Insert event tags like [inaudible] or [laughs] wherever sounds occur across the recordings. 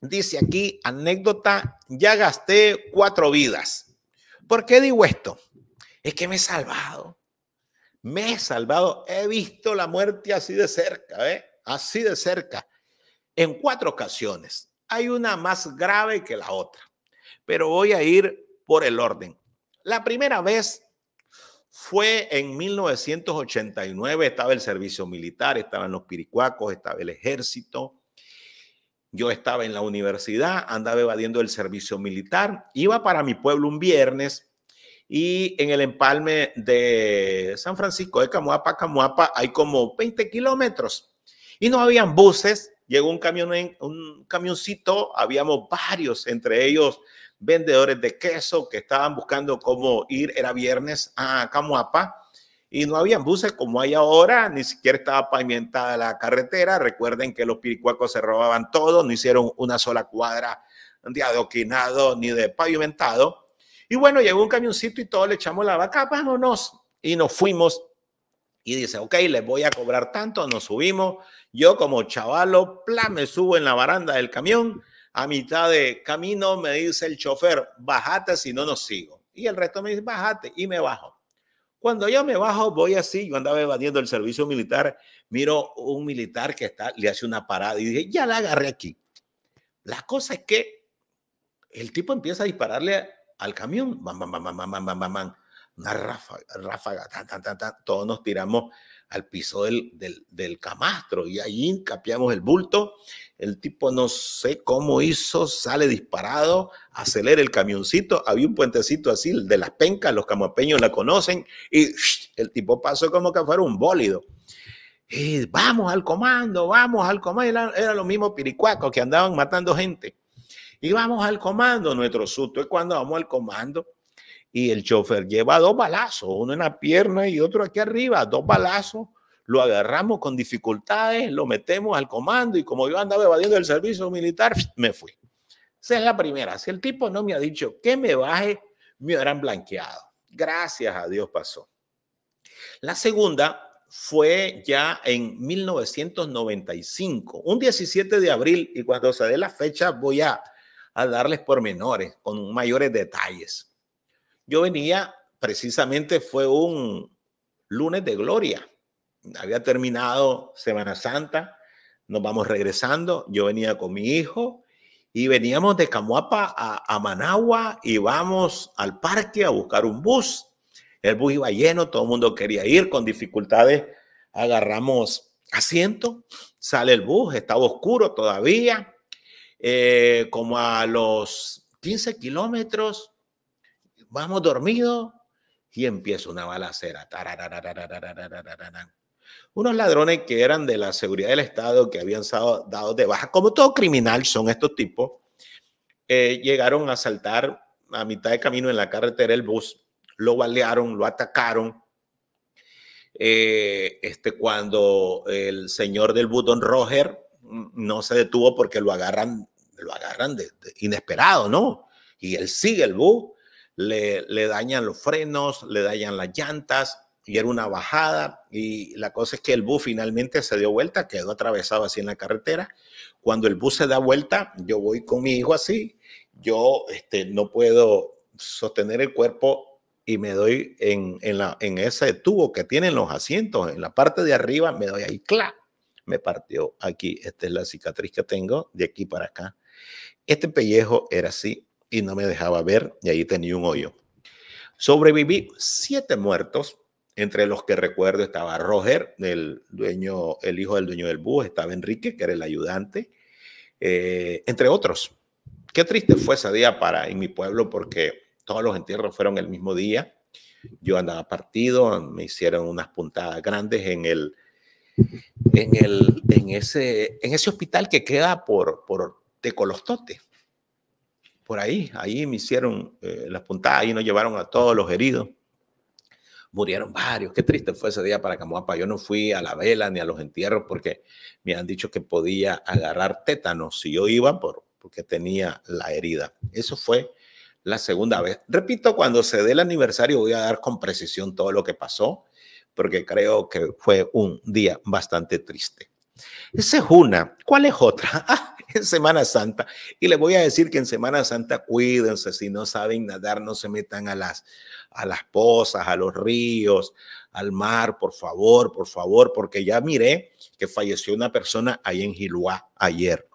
Dice aquí, anécdota, ya gasté cuatro vidas. ¿Por qué digo esto? Es que me he salvado. Me he salvado. He visto la muerte así de cerca, ¿eh? Así de cerca. En cuatro ocasiones. Hay una más grave que la otra. Pero voy a ir por el orden. La primera vez fue en 1989. Estaba el servicio militar, estaban los piricuacos, estaba el ejército yo estaba en la universidad, andaba evadiendo el servicio militar, iba para mi pueblo un viernes y en el empalme de San Francisco de Camuapa Camuapa hay como 20 kilómetros y no habían buses. Llegó un, camión, un camioncito, habíamos varios, entre ellos vendedores de queso que estaban buscando cómo ir, era viernes a Camuapa y no había buses como hay ahora, ni siquiera estaba pavimentada la carretera. Recuerden que los piricuacos se robaban todo, no hicieron una sola cuadra de adoquinado ni de pavimentado. Y bueno, llegó un camioncito y todos le echamos la vaca, vámonos. Y nos fuimos. Y dice, ok, les voy a cobrar tanto, nos subimos. Yo como chavalo, plan, me subo en la baranda del camión. A mitad de camino me dice el chofer, bajate si no nos sigo. Y el resto me dice, bajate. Y me bajo cuando yo me bajo, voy así, yo andaba evadiendo el servicio militar, miro un militar que está, le hace una parada y dije, ya la agarré aquí. La cosa es que el tipo empieza a dispararle al camión, man, man, man, una ráfaga, ráfaga, tan, todos nos tiramos al piso del, camastro y allí capeamos el bulto. El tipo no sé cómo hizo, sale disparado, acelera el camioncito. Había un puentecito así, de las pencas, los camapeños la conocen y el tipo pasó como que fuera un bólido. Y vamos al comando, vamos al comando. Era, lo los mismos piricuacos que andaban matando gente. Y vamos al comando, nuestro susto es cuando vamos al comando y el chofer lleva dos balazos, uno en la pierna y otro aquí arriba, dos balazos. Lo agarramos con dificultades, lo metemos al comando y como yo andaba evadiendo el servicio militar, [sniffs] me fui. Esa es la primera. Si el tipo no me ha dicho que me baje, me habrán blanqueado. Gracias a Dios pasó. La segunda fue ya en 1995, un 17 de abril, y cuando se dé la fecha voy a, a darles pormenores con mayores detalles. Yo venía, precisamente fue un lunes de gloria. Había terminado Semana Santa, nos vamos regresando, yo venía con mi hijo y veníamos de Camuapa a, Managua y vamos al parque a buscar un bus. El bus iba lleno, todo el mundo quería ir con dificultades. Agarramos asiento, sale el bus, estaba oscuro todavía. Eh, como a los 15 kilómetros vamos dormido y empieza una balacera. Unos ladrones que eran de la seguridad del Estado, que habían dado de baja, como todo criminal son estos tipos, llegaron a saltar a mitad de camino en la carretera el bus, lo balearon, lo atacaron. este, cuando el señor del bus, don Roger, no se detuvo porque lo agarran, lo agarran de inesperado, ¿no? Y él sigue el bus le, dañan los frenos, le dañan las llantas, y era una bajada y la cosa es que el bus finalmente se dio vuelta, quedó atravesado así en la carretera. Cuando el bus se da vuelta, yo voy con mi hijo así, yo este, no puedo sostener el cuerpo y me doy en, en, la, en ese tubo que tienen los asientos, en la parte de arriba, me doy ahí, ¡cla! Me partió aquí, esta es la cicatriz que tengo de aquí para acá. Este pellejo era así, y no me dejaba ver y ahí tenía un hoyo. Sobreviví siete muertos, entre los que recuerdo estaba Roger, el dueño, el hijo del dueño del bus, estaba Enrique, que era el ayudante, eh, entre otros. Qué triste fue ese día para en mi pueblo porque todos los entierros fueron el mismo día. Yo andaba partido, me hicieron unas puntadas grandes en el en el en ese en ese hospital que queda por por Tecolostote por ahí, ahí me hicieron eh, las puntadas, y nos llevaron a todos los heridos. Murieron varios, qué triste fue ese día para Camuapa. Yo no fui a la vela ni a los entierros porque me han dicho que podía agarrar tétanos si yo iba por, porque tenía la herida. Eso fue la segunda vez. Repito, cuando se dé el aniversario voy a dar con precisión todo lo que pasó, porque creo que fue un día bastante triste. Esa es una. ¿Cuál es otra? [laughs] Ah, [laughs] Semana Santa. Y les voy a decir que en Semana Santa cuídense, si no saben nadar, no se metan a las, a las pozas, a los ríos, al mar, por favor, por favor, porque ya miré que falleció una persona ahí en Giluá ayer.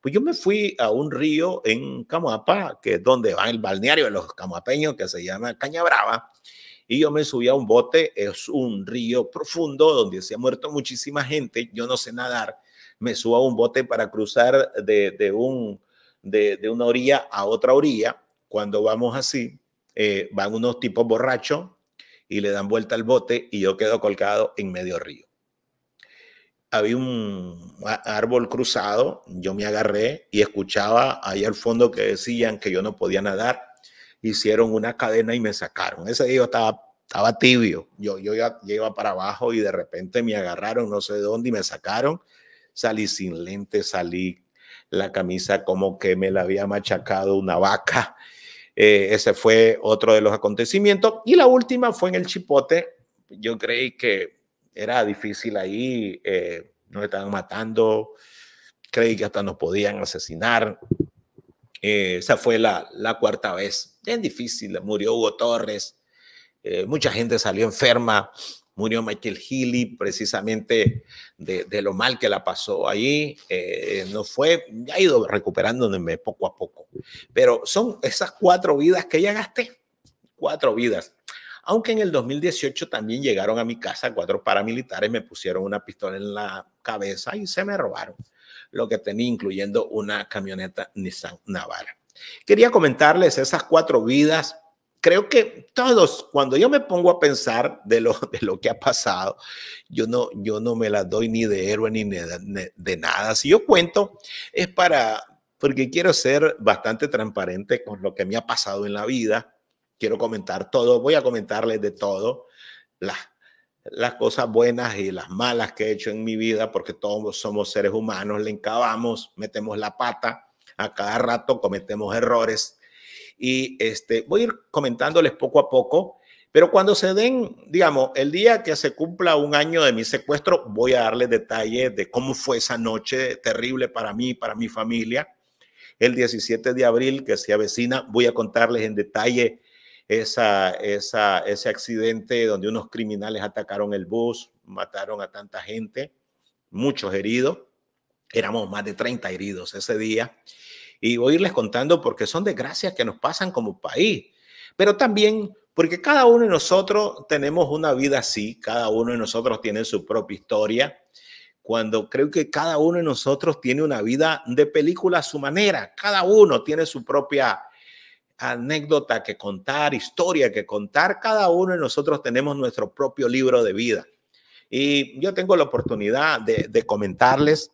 Pues yo me fui a un río en Camuapa, que es donde va el balneario de los camapeños que se llama Caña Brava. Y yo me subí a un bote, es un río profundo donde se ha muerto muchísima gente, yo no sé nadar me subo a un bote para cruzar de, de un, de, una orilla a otra orilla. Cuando vamos así, eh, van unos tipos borrachos y le dan vuelta al bote y yo quedo colgado en medio río. Había un árbol cruzado, yo me agarré y escuchaba ahí al fondo que decían que yo no podía nadar. Hicieron una cadena y me sacaron. Ese día estaba estaba tibio. Yo, yo ya, iba para abajo y de repente me agarraron, no sé de dónde, y me sacaron Salí sin lentes, salí la camisa como que me la había machacado una vaca. Eh, ese fue otro de los acontecimientos. Y la última fue en el Chipote. Yo creí que era difícil ahí, eh, nos estaban matando, creí que hasta nos podían asesinar. Eh, esa fue la, la cuarta vez. Bien difícil, murió Hugo Torres, mucha gente salió enferma, Murió Michael Healy precisamente de, lo mal que la pasó ahí. Eh, no fue, ha ido recuperándome poco a poco. Pero son esas cuatro vidas que ya gasté. Cuatro vidas. Aunque en el 2018 también llegaron a mi casa cuatro paramilitares, me pusieron una pistola en la cabeza y se me robaron lo que tenía, incluyendo una camioneta Nissan Navara. Quería comentarles esas cuatro vidas creo que todos, cuando yo me pongo a pensar de lo, [laughs] de lo que ha pasado, yo no, yo no me la doy ni de héroe ni de, de nada. Si yo cuento, es para, porque quiero ser bastante transparente con lo que me ha pasado en la vida. Quiero comentar todo, voy a comentarles de todo, las, las cosas buenas y las malas que he hecho en mi vida, porque todos somos seres humanos, le encabamos, metemos la pata, a cada rato cometemos errores, y este, voy a ir comentándoles poco a poco, pero cuando se den, digamos, el día que se cumpla un año de mi secuestro, voy a darles detalles de cómo fue esa noche terrible para mí, para mi familia. El 17 de abril que se avecina, voy a contarles en detalle esa, esa, ese accidente donde unos criminales atacaron el bus, mataron a tanta gente, muchos heridos éramos más de 30 heridos ese día y voy a irles contando porque son desgracias que nos pasan como país, pero también porque cada uno de nosotros tenemos una vida así, cada uno de nosotros tiene su propia historia, cuando creo que cada uno de nosotros tiene una vida de película a su manera, cada uno tiene su propia anécdota que contar, historia que contar, cada uno de nosotros tenemos nuestro propio libro de vida. Y yo tengo la oportunidad de, de comentarles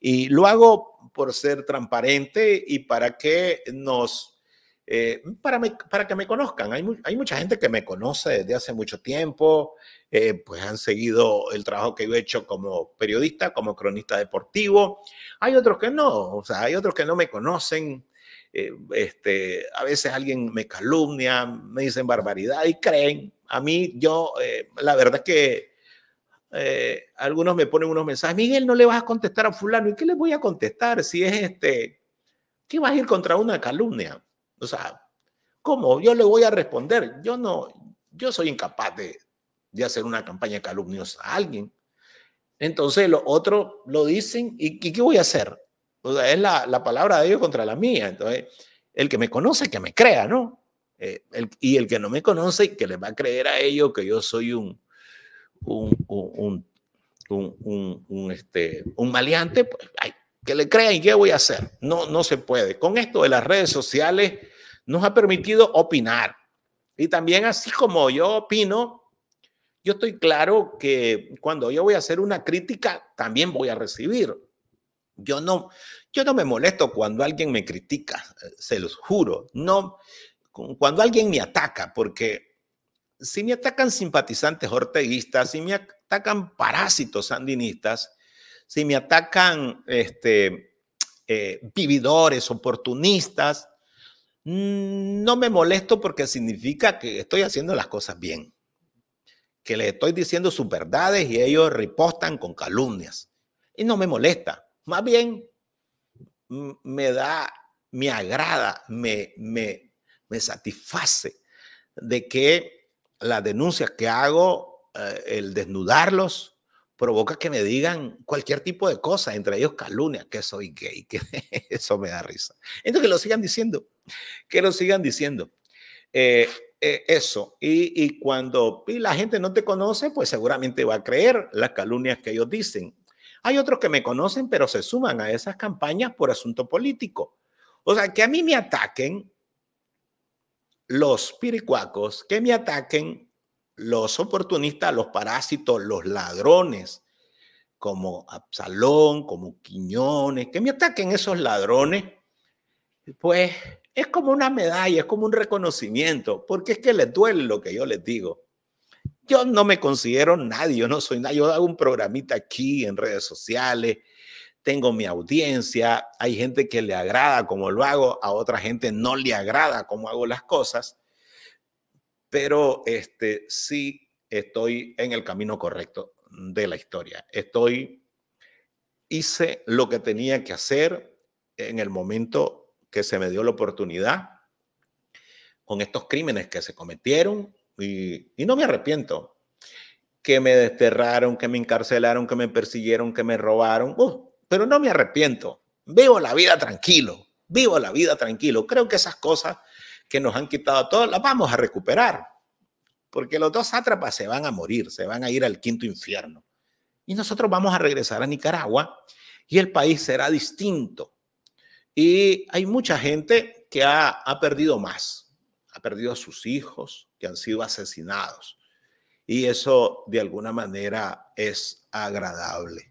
y lo hago por ser transparente y para que nos eh, para, para, que me conozcan. Hay, hay, mucha gente que me conoce desde hace mucho tiempo, eh, pues han seguido el trabajo que yo he hecho como periodista, como cronista deportivo. Hay otros que no, o sea, hay otros que no me conocen. Eh, este, a veces alguien me calumnia, me dicen barbaridad y creen. A mí, yo, la verdad es que eh, algunos me ponen unos mensajes, Miguel, no le vas a contestar a fulano. ¿Y qué le voy a contestar si es este? ¿Qué vas a ir contra una calumnia? O sea, ¿cómo? Yo le voy a responder. Yo no, yo soy incapaz de, hacer una campaña calumniosa a alguien. Entonces, los otros lo dicen, ¿y, ¿y, qué voy a hacer? O sea, es la, palabra de ellos contra la mía. Entonces, el que me conoce, que me crea, ¿no? Eh, y el que no me conoce, que le va a creer a ellos que yo soy un, un, este, un, maleante, pues, que le crean y qué voy a hacer. No, no se puede. Con esto de las redes sociales nos ha permitido opinar. Y también así como yo opino, yo estoy claro que cuando yo voy a hacer una crítica, también voy a recibir. Yo no, yo no me molesto cuando alguien me critica, eh, se los juro. No, cuando alguien me ataca, porque si me atacan simpatizantes orteguistas, si me atacan parásitos sandinistas, si me atacan este, eh, vividores, oportunistas, mm, no me molesto porque significa que estoy haciendo las cosas bien, que les estoy diciendo sus verdades y ellos ripostan con calumnias. Y no me molesta, más bien me da, me agrada, me, me, me satisface de que las denuncias que hago, eh, el desnudarlos, provoca que me digan cualquier tipo de cosas, entre ellos calumnias, que soy gay, que [laughs] eso me da risa. Entonces, que lo sigan diciendo, que lo sigan diciendo. Eh, eh, eso, y, cuando la gente no te conoce, pues seguramente va a creer las calumnias que ellos dicen. Hay otros que me conocen, pero se suman a esas campañas por asunto político. O sea, que a mí me ataquen los piricuacos que me ataquen los oportunistas, los parásitos, los ladrones, como Absalón, como Quiñones, que me ataquen esos ladrones, pues es como una medalla, es como un reconocimiento, porque es que les duele lo que yo les digo. Yo no me considero nadie, yo no soy nadie, yo hago un programita aquí en redes sociales, tengo mi audiencia, hay gente que le agrada como lo hago, a otra gente no le agrada como hago las cosas, pero este, sí estoy en el camino correcto de la historia. Estoy, hice lo que tenía que hacer en el momento que se me dio la oportunidad con estos crímenes que se cometieron y, y no me arrepiento que me desterraron, que me encarcelaron, que me persiguieron, que me robaron. Uh, pero no me arrepiento. Vivo la vida tranquilo, vivo la vida tranquilo. Creo que esas cosas que nos han quitado a todos las vamos a recuperar, porque los dos sátrapas se van a morir, se van a ir al quinto infierno. Y nosotros vamos a regresar a Nicaragua y el país será distinto. Y hay mucha gente que ha, ha perdido más, ha perdido a sus hijos que han sido asesinados. Y eso de alguna manera es agradable.